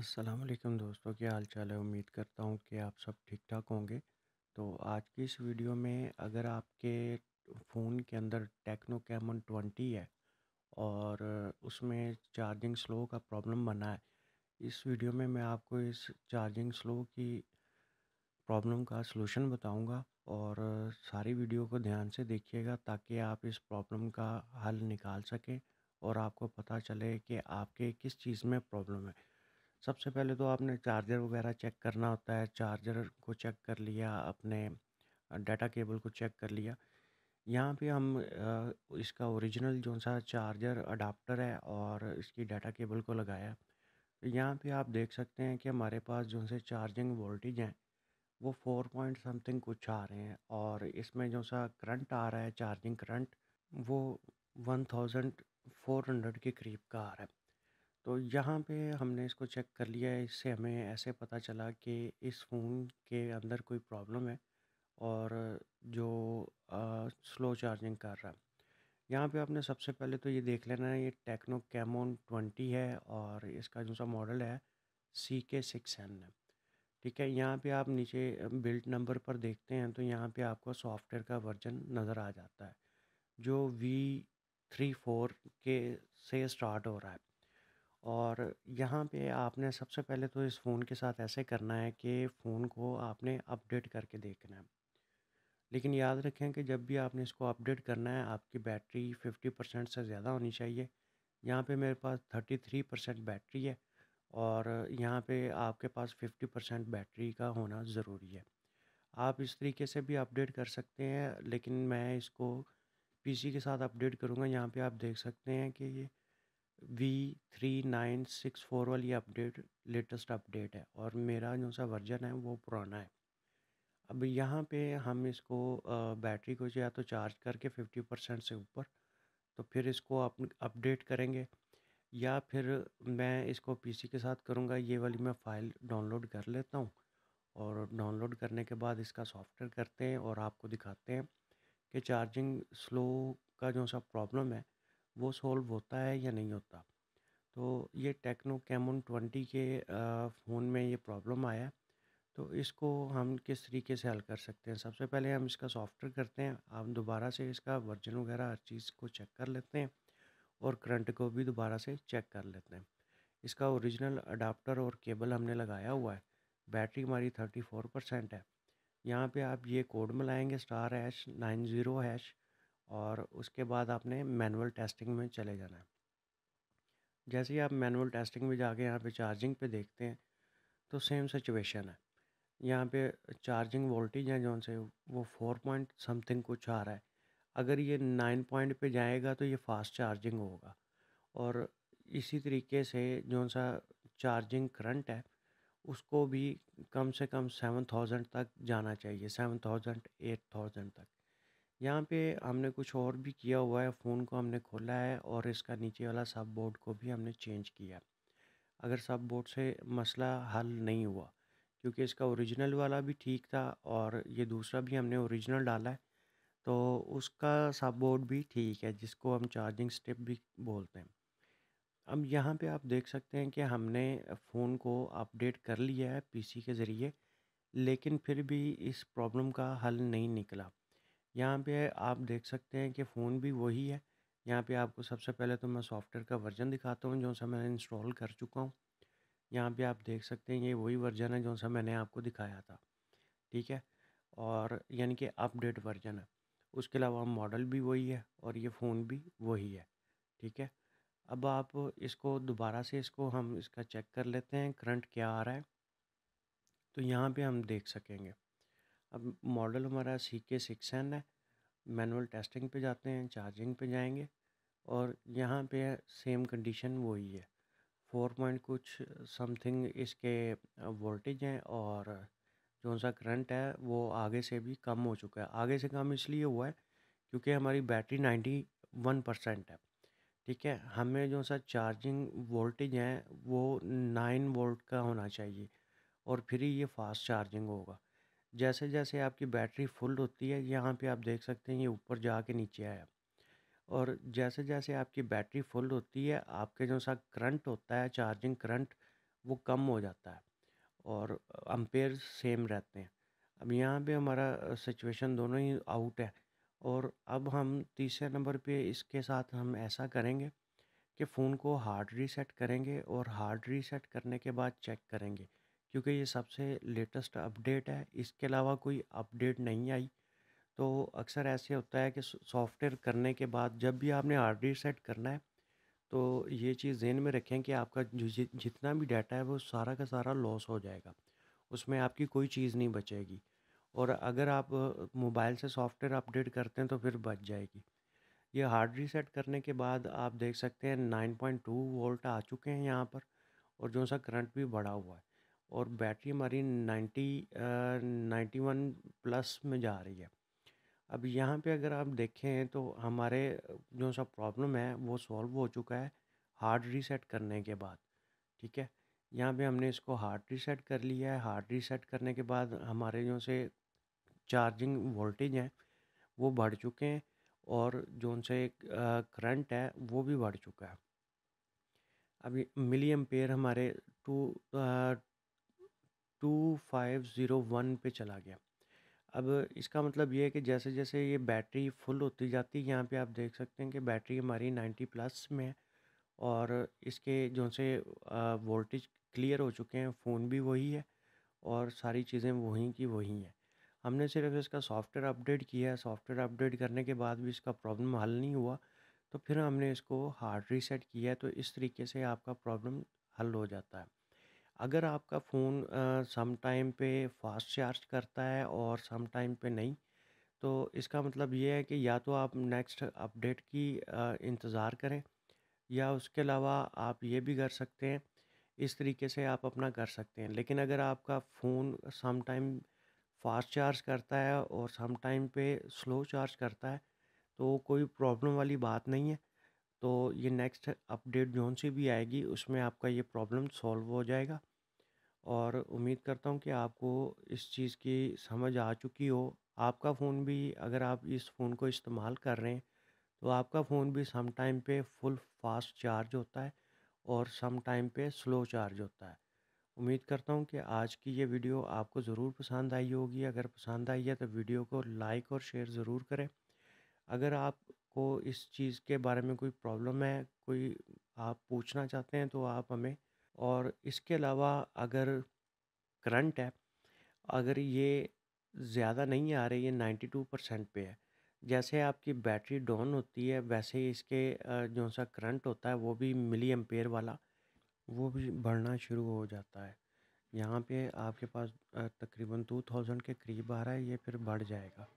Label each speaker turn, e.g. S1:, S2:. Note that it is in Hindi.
S1: असलम दोस्तों क्या हाल चाल है उम्मीद करता हूँ कि आप सब ठीक ठाक होंगे तो आज की इस वीडियो में अगर आपके फ़ोन के अंदर टेक्नो कैमन ट्वेंटी है और उसमें चार्जिंग स्लो का प्रॉब्लम बना है इस वीडियो में मैं आपको इस चार्जिंग स्लो की प्रॉब्लम का सलूशन बताऊंगा और सारी वीडियो को ध्यान से देखिएगा ताकि आप इस प्रॉब्लम का हल निकाल सकें और आपको पता चले कि आपके किस चीज़ में प्रॉब्लम है सबसे पहले तो आपने चार्जर वगैरह चेक करना होता है चार्जर को चेक कर लिया अपने डाटा केबल को चेक कर लिया यहाँ पे हम इसका ओरिजिनल जो सा चार्जर अडाप्टर है और इसकी डाटा केबल को लगाया तो यहाँ पे आप देख सकते हैं कि हमारे पास जो से चार्जिंग वोल्टेज हैं वो फोर पॉइंट समथिंग कुछ आ रहे हैं और इसमें जो सा करंट आ रहा है चार्जिंग करंट वो वन थाउजेंड फोर हंड्रेड के करीब का आ रहा है तो यहाँ पे हमने इसको चेक कर लिया है इससे हमें ऐसे पता चला कि इस फ़ोन के अंदर कोई प्रॉब्लम है और जो आ, स्लो चार्जिंग कर रहा है यहाँ पे आपने सबसे पहले तो ये देख लेना है ये टेक्नो कैमोन ट्वेंटी है और इसका जो सा मॉडल है सी के सिक्स एन है ठीक है यहाँ पे आप नीचे बिल्ट नंबर पर देखते हैं तो यहाँ पे आपको सॉफ्टवेयर का वर्जन नज़र आ जाता है जो वी थ्री फोर के से स्टार्ट हो रहा है और यहाँ पे आपने सबसे पहले तो इस फ़ोन के साथ ऐसे करना है कि फ़ोन को आपने अपडेट करके देखना है लेकिन याद रखें कि जब भी आपने इसको अपडेट करना है आपकी बैटरी फिफ्टी परसेंट से ज़्यादा होनी चाहिए यहाँ पे मेरे पास थर्टी थ्री परसेंट बैटरी है और यहाँ पे आपके पास फिफ्टी परसेंट बैटरी का होना ज़रूरी है आप इस तरीके से भी अपडेट कर सकते हैं लेकिन मैं इसको पीसी के साथ अपडेट करूँगा यहाँ पे आप देख सकते हैं कि ये V three nine six four वाली अपडेट लेटेस्ट अपडेट है और मेरा जो सा वर्जन है वो पुराना है अब यहाँ पे हम इसको बैटरी को या तो चार्ज करके फिफ्टी परसेंट से ऊपर तो फिर इसको अपडेट करेंगे या फिर मैं इसको पीसी के साथ करूँगा ये वाली मैं फ़ाइल डाउनलोड कर लेता हूँ और डाउनलोड करने के बाद इसका सॉफ्टवेयर करते हैं और आपको दिखाते हैं कि चार्जिंग स्लो का जो सा प्रॉब्लम है वो सॉल्व होता है या नहीं होता तो ये टेक्नो कैमोन ट्वेंटी के फ़ोन में ये प्रॉब्लम आया तो इसको हम किस तरीके से हल कर सकते हैं सबसे पहले हम इसका सॉफ्टवेयर करते हैं हम दोबारा से इसका वर्जन वगैरह हर चीज़ को चेक कर लेते हैं और करंट को भी दोबारा से चेक कर लेते हैं इसका ओरिजिनल अडाप्टर और केबल हमने लगाया हुआ है बैटरी हमारी थर्टी फोर परसेंट है यहाँ पर आप ये कोड मिलाएँगे star hash nine zero hash और उसके बाद आपने मैनुअल टेस्टिंग में चले जाना है जैसे ही आप मैनुअल टेस्टिंग में जाके यहाँ पे चार्जिंग पे देखते हैं तो सेम सिचुएशन है यहाँ पे चार्जिंग वोल्टेज है जो से वो फोर पॉइंट समथिंग कुछ आ रहा है अगर ये नाइन पॉइंट पे जाएगा तो ये फास्ट चार्जिंग होगा और इसी तरीके से जो सा चार्जिंग करंट है उसको भी कम से कम सेवन थाउजेंड तक जाना चाहिए सेवन थाउजेंड एट थाउजेंड तक यहाँ पे हमने कुछ और भी किया हुआ है फ़ोन को हमने खोला है और इसका नीचे वाला सब बोर्ड को भी हमने चेंज किया अगर सब बोर्ड से मसला हल नहीं हुआ क्योंकि इसका ओरिजिनल वाला भी ठीक था और ये दूसरा भी हमने ओरिजिनल डाला है तो उसका सब बोर्ड भी ठीक है जिसको हम चार्जिंग स्टेप भी बोलते हैं अब यहाँ पे आप देख सकते हैं कि हमने फ़ोन को अपडेट कर लिया है पीसी के ज़रिए लेकिन फिर भी इस प्रॉब्लम का हल नहीं निकला यहाँ पे आप देख सकते हैं कि फ़ोन भी वही है यहाँ पे आपको सबसे पहले तो मैं सॉफ्टवेयर का वर्जन दिखाता हूँ जो सा मैं इंस्टॉल कर चुका हूँ यहाँ पे आप देख सकते हैं ये वही वर्जन है जो सा मैंने आपको दिखाया था ठीक है और यानी कि अपडेट वर्जन है उसके अलावा मॉडल भी वही है और ये फ़ोन भी वही है ठीक है अब आप इसको दोबारा से इसको हम इसका चेक कर लेते हैं करंट क्या आ रहा है तो यहाँ पे हम देख सकेंगे अब मॉडल हमारा सी के सिक्स एन है मैनुअल टेस्टिंग पे जाते हैं चार्जिंग पे जाएंगे और यहाँ पे सेम कंडीशन वही है फोर पॉइंट कुछ समथिंग इसके वोल्टेज हैं और जो सा करंट है वो आगे से भी कम हो चुका है आगे से कम इसलिए हुआ है क्योंकि हमारी बैटरी नाइन्टी वन परसेंट है ठीक है हमें जो सा चार्जिंग वोल्टेज है वो नाइन वोल्ट का होना चाहिए और फिर ही ये फास्ट चार्जिंग होगा जैसे जैसे आपकी बैटरी फुल होती है यहाँ पे आप देख सकते हैं ये ऊपर जा के नीचे आया और जैसे जैसे आपकी बैटरी फुल होती है आपके जो सा करंट होता है चार्जिंग करंट वो कम हो जाता है और अम्पेयर सेम रहते हैं अब यहाँ पे हमारा सिचुएशन दोनों ही आउट है और अब हम तीसरे नंबर पे इसके साथ हम ऐसा करेंगे कि फ़ोन को हार्ड रीसेट करेंगे और हार्ड रीसेट करने के बाद चेक करेंगे क्योंकि ये सबसे लेटेस्ट अपडेट है इसके अलावा कोई अपडेट नहीं आई तो अक्सर ऐसे होता है कि सॉफ्टवेयर करने के बाद जब भी आपने हार्ड सेट करना है तो ये चीज़ जहन में रखें कि आपका जितना भी डाटा है वो सारा का सारा लॉस हो जाएगा उसमें आपकी कोई चीज़ नहीं बचेगी और अगर आप मोबाइल से सॉफ्टवेयर अपडेट करते हैं तो फिर बच जाएगी ये हार्ड रीसेट करने के बाद आप देख सकते हैं 9.2 वोल्ट आ चुके हैं यहाँ पर और जो सा करंट भी बढ़ा हुआ है और बैटरी हमारी नाइन्टी नाइन्टी वन प्लस में जा रही है अब यहाँ पे अगर आप देखें तो हमारे जो सब प्रॉब्लम है वो सॉल्व हो चुका है हार्ड रीसेट करने के बाद ठीक है यहाँ पे हमने इसको हार्ड रीसेट कर लिया है हार्ड रीसेट करने के बाद हमारे जो से चार्जिंग वोल्टेज हैं वो बढ़ चुके हैं और जो उनसे करंट है वो भी बढ़ चुका है अभी मिली एम्पेयर हमारे two two five zero one पे चला गया अब इसका मतलब ये है कि जैसे जैसे ये बैटरी फुल होती जाती है यहाँ पे आप देख सकते हैं कि बैटरी हमारी नाइन्टी प्लस में है और इसके जो से वोल्टेज क्लियर हो चुके हैं फ़ोन भी वही है और सारी चीज़ें वहीं की वही हैं हमने सिर्फ इसका सॉफ्टवेयर अपडेट किया है सॉफ्टवेयर अपडेट करने के बाद भी इसका प्रॉब्लम हल नहीं हुआ तो फिर हमने इसको हार्ड रीसेट किया है तो इस तरीके से आपका प्रॉब्लम हल हो जाता है अगर आपका फ़ोन सम टाइम पे फास्ट चार्ज करता है और सम टाइम पे नहीं तो इसका मतलब ये है कि या तो आप नेक्स्ट अपडेट की इंतज़ार करें या उसके अलावा आप ये भी कर सकते हैं इस तरीके से आप अपना कर सकते हैं लेकिन अगर आपका phone some time fast charge करता है और सम टाइम पे स्लो चार्ज करता है तो कोई प्रॉब्लम वाली बात नहीं है तो ये नेक्स्ट अपडेट जोन सी भी आएगी उसमें आपका ये प्रॉब्लम सॉल्व हो जाएगा और उम्मीद करता हूँ कि आपको इस चीज़ की समझ आ चुकी हो आपका फ़ोन भी अगर आप इस फ़ोन को इस्तेमाल कर रहे हैं तो आपका फ़ोन भी सम टाइम पे फुल फास्ट चार्ज होता है और सम टाइम पे स्लो चार्ज होता है उम्मीद करता हूँ कि आज की ये वीडियो आपको ज़रूर पसंद आई होगी अगर पसंद आई है तो वीडियो को लाइक और शेयर ज़रूर करें अगर आपको इस चीज़ के बारे में कोई प्रॉब्लम है कोई आप पूछना चाहते हैं तो आप हमें और इसके अलावा अगर करंट है अगर ये ज़्यादा नहीं आ रही है नाइन्टी टू परसेंट पर है जैसे आपकी बैटरी डाउन होती है वैसे ही इसके जो सा करंट होता है वो भी मिली एम्पेयर वाला वो भी बढ़ना शुरू हो जाता है यहाँ पे आपके पास तकरीबन टू थाउजेंड के करीब आ रहा है ये फिर बढ़ जाएगा